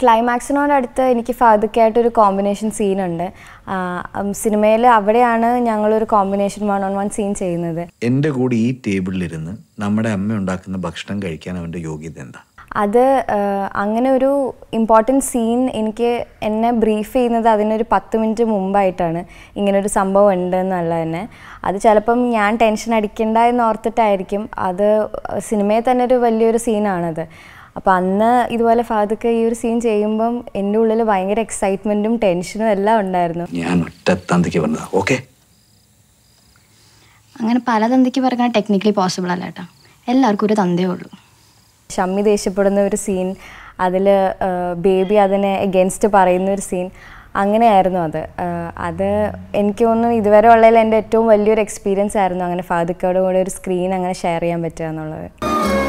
ക്ലൈമാക്സിനോടടുത്ത് എനിക്ക് ഫാദുക്കായിട്ടൊരു കോമ്പിനേഷൻ സീനുണ്ട് സിനിമയിൽ അവിടെയാണ് ഞങ്ങളൊരു combination one on one scene ചെയ്യുന്നത് എൻ്റെ കൂടെ ഈ ടേബിളിലിരുന്ന് നമ്മുടെ അമ്മ ഉണ്ടാക്കുന്ന ഭക്ഷണം കഴിക്കാൻ അവൻ്റെ യോഗ്യത എന്താ അത് അങ്ങനെ ഒരു ഇമ്പോർട്ടൻ്റ് സീൻ എനിക്ക് എന്നെ ബ്രീഫ് ചെയ്യുന്നത് അതിനൊരു പത്ത് മിനിറ്റ് മുമ്പായിട്ടാണ് ഇങ്ങനൊരു സംഭവം ഉണ്ട് എന്നുള്ളത് തന്നെ അത് ചിലപ്പം ഞാൻ ടെൻഷൻ അടിക്കണ്ട എന്ന് ഓർത്തിട്ടായിരിക്കും അത് സിനിമയിൽ തന്നെ ഒരു വലിയൊരു സീനാണത് അപ്പോൾ അന്ന് ഇതുപോലെ ഫാദക്ക് ഈ ഒരു സീൻ ചെയ്യുമ്പം എൻ്റെ ഉള്ളിൽ ഭയങ്കര എക്സൈറ്റ്മെൻറ്റും ടെൻഷനും എല്ലാം ഉണ്ടായിരുന്നു ഞാൻ ഒറ്റ വന്നത് ഓക്കെ അങ്ങനെ പല തന്തിക്ക് പറഞ്ഞാൽ ടെക്നിക്കലി പോസിബിൾ അല്ല കേട്ടോ എല്ലാവർക്കും ഒരു തന്തേ ഉള്ളൂ ഷമ്മി ദേഷ്യപ്പെടുന്ന ഒരു സീൻ അതിൽ ബേബി അതിനെ എഗെൻസ്റ്റ് പറയുന്ന ഒരു സീൻ അങ്ങനെയായിരുന്നു അത് അത് എനിക്ക് തോന്നുന്നു ഇതുവരെ ഉള്ളതിൽ എൻ്റെ ഏറ്റവും വലിയൊരു എക്സ്പീരിയൻസ് ആയിരുന്നു അങ്ങനെ ഫാദുക്കോട് കൂടെ ഒരു സ്ക്രീൻ അങ്ങനെ ഷെയർ ചെയ്യാൻ പറ്റുക എന്നുള്ളത്